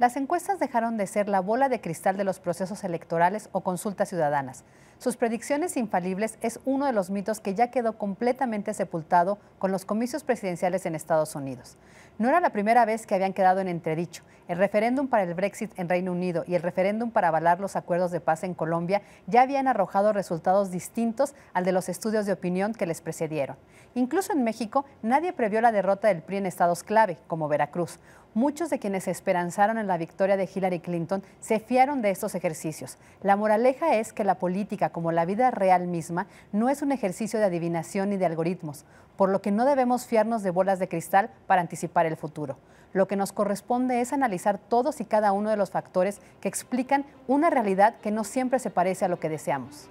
Las encuestas dejaron de ser la bola de cristal de los procesos electorales o consultas ciudadanas. Sus predicciones infalibles es uno de los mitos que ya quedó completamente sepultado con los comicios presidenciales en Estados Unidos. No era la primera vez que habían quedado en entredicho. El referéndum para el Brexit en Reino Unido y el referéndum para avalar los acuerdos de paz en Colombia ya habían arrojado resultados distintos al de los estudios de opinión que les precedieron. Incluso en México, nadie previó la derrota del PRI en estados clave, como Veracruz. Muchos de quienes esperanzaron en la victoria de Hillary Clinton se fiaron de estos ejercicios. La moraleja es que la política como la vida real misma no es un ejercicio de adivinación ni de algoritmos, por lo que no debemos fiarnos de bolas de cristal para anticipar el futuro. Lo que nos corresponde es analizar todos y cada uno de los factores que explican una realidad que no siempre se parece a lo que deseamos.